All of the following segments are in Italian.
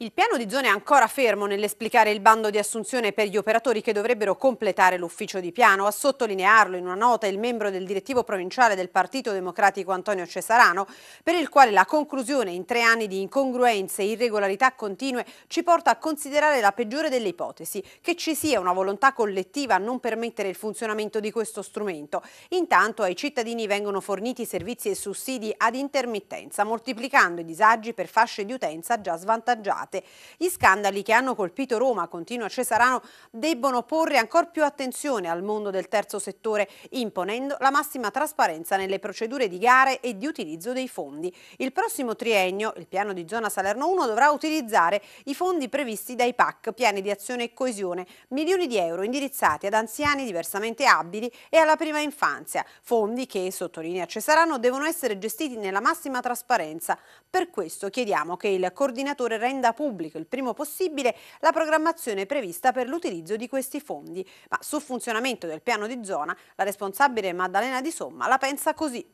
Il piano di zone è ancora fermo nell'esplicare il bando di assunzione per gli operatori che dovrebbero completare l'ufficio di piano. A sottolinearlo in una nota il membro del direttivo provinciale del Partito Democratico Antonio Cesarano, per il quale la conclusione in tre anni di incongruenze e irregolarità continue ci porta a considerare la peggiore delle ipotesi, che ci sia una volontà collettiva a non permettere il funzionamento di questo strumento. Intanto ai cittadini vengono forniti servizi e sussidi ad intermittenza, moltiplicando i disagi per fasce di utenza già svantaggiate passate. Gli scandali che hanno colpito Roma, continua Cesarano, debbono porre ancora più attenzione al mondo del terzo settore, imponendo la massima trasparenza nelle procedure di gare e di utilizzo dei fondi. Il prossimo triennio, il piano di zona Salerno 1, dovrà utilizzare i fondi previsti dai PAC, piani di azione e coesione, milioni di euro indirizzati ad anziani diversamente abili e alla prima infanzia, fondi che, sottolinea Cesarano, devono essere gestiti nella massima trasparenza. Per questo chiediamo che il coordinatore renda pubblico il primo possibile la programmazione prevista per l'utilizzo di questi fondi. Ma sul funzionamento del piano di zona la responsabile Maddalena Di Somma la pensa così.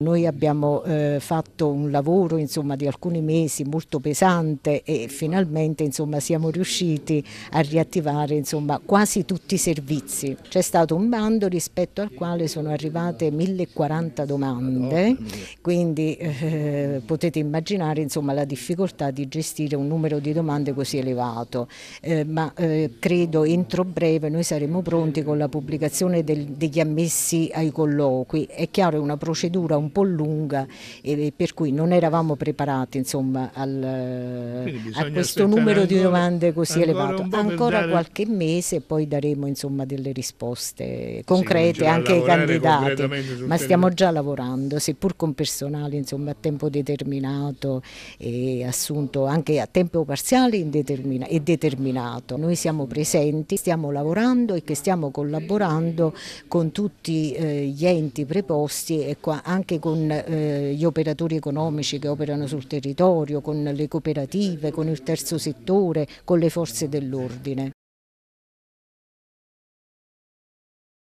Noi abbiamo eh, fatto un lavoro insomma, di alcuni mesi molto pesante e finalmente insomma, siamo riusciti a riattivare insomma, quasi tutti i servizi. C'è stato un bando rispetto al quale sono arrivate 1040 domande, quindi eh, potete immaginare la difficoltà di gestire un numero di domande così elevato, eh, ma eh, credo entro breve noi saremo pronti con la pubblicazione del, degli ammessi ai colloqui. È chiaro è una procedura un un po' lunga e per cui non eravamo preparati insomma, al, a questo numero ancora, di domande così ancora elevato. Ancora dare... qualche mese e poi daremo insomma, delle risposte concrete sì, anche ai candidati, ma stiamo già lavorando, seppur con personale insomma, a tempo determinato e assunto anche a tempo parziale e determinato. Noi siamo presenti, stiamo lavorando e che stiamo collaborando con tutti eh, gli enti preposti e anche con eh, gli operatori economici che operano sul territorio, con le cooperative, con il terzo settore, con le forze dell'ordine.